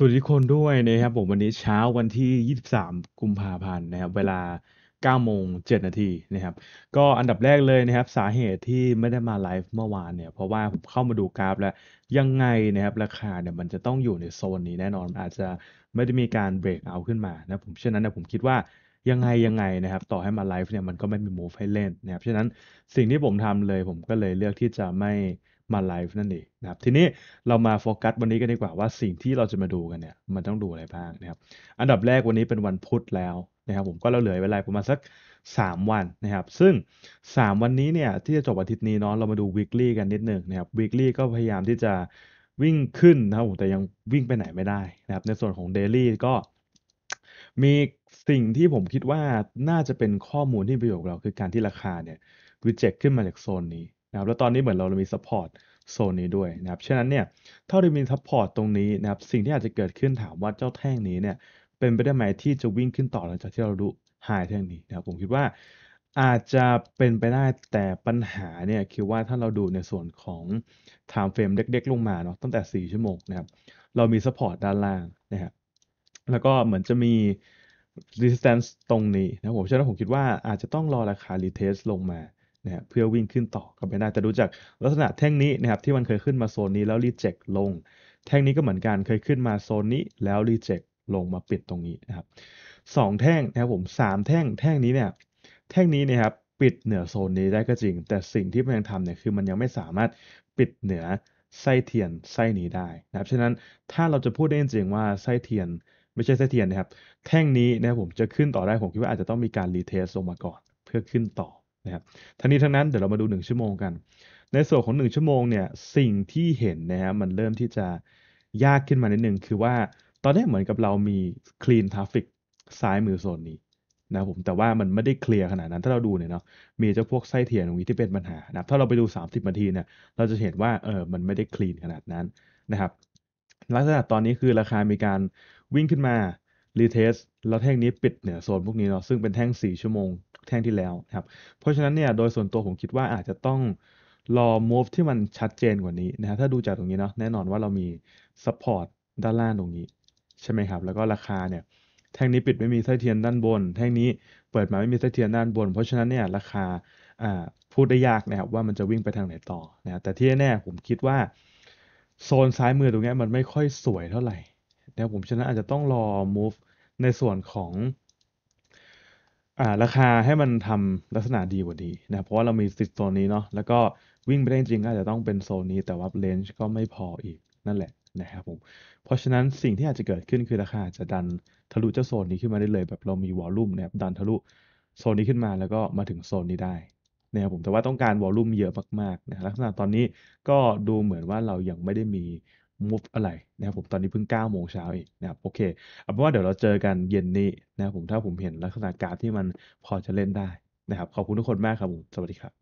สวัสดีทุกคนด้วยนะครับ ผมวันนี้เช้าวันที่ 23 กุมภาพันธ์นะครับเวลา9โมง7นาทีนะครับก็อันดับแรกเลยนะครับ สาเหตุที่ไม่ได้มาไลฟ์เมื่อวานเนี่ยเพราะว่าผมเข้ามาดูกราฟแล้วยังไงนะครับ ราคาเนี่ยมันจะต้องอยู่ในโซนนี้แน่นอน อาจจะไม่ได้มีการเบรกเอาขึ้นมานะผมฉะนั้นนะผมคิดว่ายังไงยังไงนะครับ ต่อให้มาไลฟ์เนี่ยมันก็ไม่มีมูฟให้เล่นนะครับฉะนั้นสิ่งที่ผมทำเลย ผมก็เลยเลือกที่จะไม่มาไลฟ์นั่นเองนะครับทีนี้เรามาโฟกัสวันนี้กันดีกว่าว่าสิ่งที่เราจะมาดูกันเนี่ย มันต้องดูอะไรบ้างนะครับอันดับแรกวันนี้เป็นวันพุธแล้วนะครับผมก็เราเหลือเวลาประมาณสัก 3 วันนะครับ ซึ่ง 3 วันนี้เนี่ยที่จะจบอาทิตย์นี้เนาะเรามาดูวิกลี่กันนิดหนึ่งนะครับวิกลี่ก็พยายามที่จะวิ่งขึ้นนะครับแต่ยังวิ่งไปไหนไม่ได้นะครับ ในส่วนของเดลี่ก็มีสิ่งที่ผมคิดว่าน่าจะเป็นข้อมูลที่ประโยชน์เราคือการที่ราคาเนี่ยวิจักขึ้นมาจากโซนนี้ครับแล้วตอนนี้เหมือนเรามีซัพพอร์ตโซนนี้ด้วยนะครับ ฉะนั้นเนี่ยถ้าเรามีซัพพอร์ตตรงนี้นะครับ สิ่งที่อาจจะเกิดขึ้นถามว่าเจ้าแท่งนี้เนี่ย เป็นไปได้ไหมที่จะวิ่งขึ้นต่อหลังจากที่เราดูหายแท่งนี้นะครับ ผมคิดว่า อาจจะเป็นไปได้ แต่ปัญหาเนี่ยคือว่าถ้าเราดูในส่วนของไทม์เฟรมเด็ก ๆ ลงมาเนาะ ตั้งแต่ 4 ชั่วโมงนะครับ เรามีซัพพอร์ตด้านล่างนะครับแล้วก็เหมือนจะมี resistance ตรงนี้นะผมฉะนั้นผมคิดว่าอาจจะต้องรอราคา retest ลงมาะเพื่อวิ่งขึ้นต่อก็ไม่ได้แต่ดูจากลักษณะแท่งนี้นะครับที่มันเคยขึ้นมาโซนนี้แล้วรีเจ็คลง แท่งนี้ก็เหมือนกันเคยขึ้นมาโซนนี้แล้วรีเจ็คลงมาปิดตรงนี้นะครับสองแท่งนะครับผมสามแท่งแท่งนี้เนี่ยแท่งนี้นะครับ ปิดเหนือโซนนี้ได้ก็จริง แต่สิ่งที่มันยังทำเนี่ยคือมันยังไม่สามารถปิดเหนือไส้เทียนไส้นี้ได้นะครับฉะนั้นถ้าเราจะพูดได้จริงว่าไส้เทียน ไม่ใช่ไส้เทียนนะครับแท่งนี้นะครับผมจะขึ้นต่อได้ผมคิดว่าอาจจะต้องมีการรีเทสลงมาก่อนเพื่อขึ้นต่อนะครับทั้งนี้ทั้งนั้นเดี๋ยวเรามาดู 1 ชั่วโมงกัน ในส่วนของ 1 ชั่วโมงเนี่ย สิ่งที่เห็นนะฮะมันเริ่มที่จะยากขึ้นมานิดนึงคือว่าตอนแรกเหมือนกับเรามี clean traffic ซ้ายมือโซนนี้นะผมแต่ว่ามันไม่ได้เคลียร์ขนาดนั้น ถ้าเราดูเนี่ยเนาะมีเจ้าพวกไส้เทียนตรงนี้ที่เป็นปัญหานะถ้าเราไปดู 30นาทีเนี่ยเราจะเห็นว่าเออมันไม่ได้คลีนขนาดนั้นนะครับลักษณะตอนนี้คือราคามีการวิ่งขึ้นมารีเทสแล้วแท่งนี้ปิดเหนือโซนพวกนี้เนาะซึ่งเป็นแท่ง 4 ชั่วโมงแท่งที่แล้วนะครับเพราะฉะนั้นเนี่ยโดยส่วนตัวผมคิดว่าอาจจะต้องรอ move ที่มันชัดเจนกว่านี้นะฮะถ้าดูจากตรงนี้เนาะแน่นอนว่าเรามี support ด้านล่างตรงนี้ใช่ไหมครับแล้วก็ราคาเนี่ย แท่งนี้ปิดไม่มีไส้เทียนด้านบนแท่งนี้เปิดมาไม่มีไส้เทียนด้านบน เพราะฉะนั้นเนี่ยราคาพูดได้ยากนะครับว่ามันจะวิ่งไปทางไหนต่อนะแต่ที่แน่ผมคิดว่าโซนซ้ายมือตรงนี้มันไม่ค่อยสวยเท่าไหร่นะผมฉะนั้นอาจจะต้องรอ move ในส่วนของอ่า ราคาให้มันทำลักษณะดีกว่าดีนะครับเพราะว่าเรามีสิทธิ์โซนนี้เนาะแล้วก็วิ่งไปได้จริงๆก็อาจจะต้องเป็นโซนนี้แต่ว่าเลนจ์ก็ไม่พออีกนั่นแหละนะครับผม เพราะฉะนั้นสิ่งที่อาจจะเกิดขึ้นคือราคาจะดันทะลุเจ้าโซนนี้ขึ้นมาได้เลย แบบเรามีวอลลุ่มนะครับดันทะลุโซนนี้ขึ้นมาแล้วก็มาถึงโซนนี้ได้นะครับผมแต่ว่าต้องการวอลลุ่มเยอะมากๆนะลักษณะตอนนี้ก็ดูเหมือนว่าเรายังไม่ได้มีมูฟอะไรนะครับผมตอนนี้เพิ่ง 9 โมงเช้าอีกนะครับโอเค เอาเป็นว่าเดี๋ยวเราเจอกันเย็นนี้นะครับผมถ้าผมเห็นลักษณะการที่มันพอจะเล่นได้นะครับขอบคุณทุกคนมากครับผมสวัสดีครับ